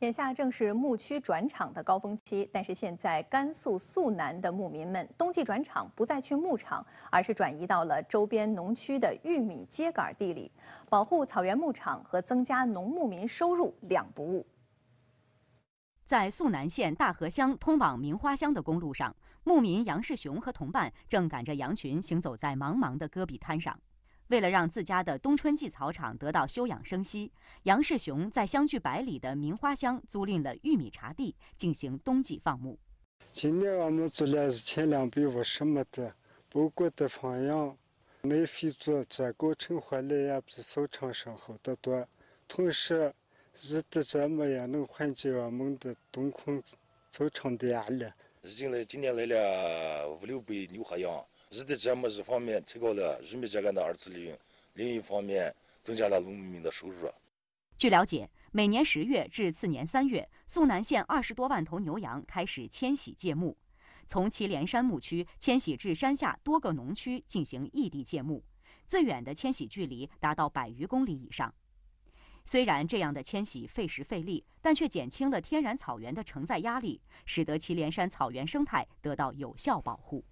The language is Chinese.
眼下正是牧区转场的高峰期，但是现在甘肃肃南的牧民们冬季转场不再去牧场，而是转移到了周边农区的玉米秸秆地里，保护草原牧场和增加农牧民收入两不误。在肃南县大河乡通往明花乡的公路上，牧民杨世雄和同伴正赶着羊群行走在茫茫的戈壁滩上。为了让自家的冬春季草场得到休养生息，杨世雄在相距百里的明花乡租赁了玉米茬地进行冬季放牧。今年我们租了一千两百五十亩的包谷的放羊、奶肥猪，牲畜成活率也比草场上好得多。同时，异地这么也能缓解我们的冬困草场的压力。已经来今年来了五六百牛和羊。异地节目一方面提高了玉米秸秆的二次利用，另一方面增加了农民的收入。据了解，每年十月至次年三月，肃南县二十多万头牛羊开始迁徙借牧，从祁连山牧区迁徙至山下多个农区进行异地借牧，最远的迁徙距离达到百余公里以上。虽然这样的迁徙费时费力，但却减轻了天然草原的承载压力，使得祁连山草原生态得到有效保护。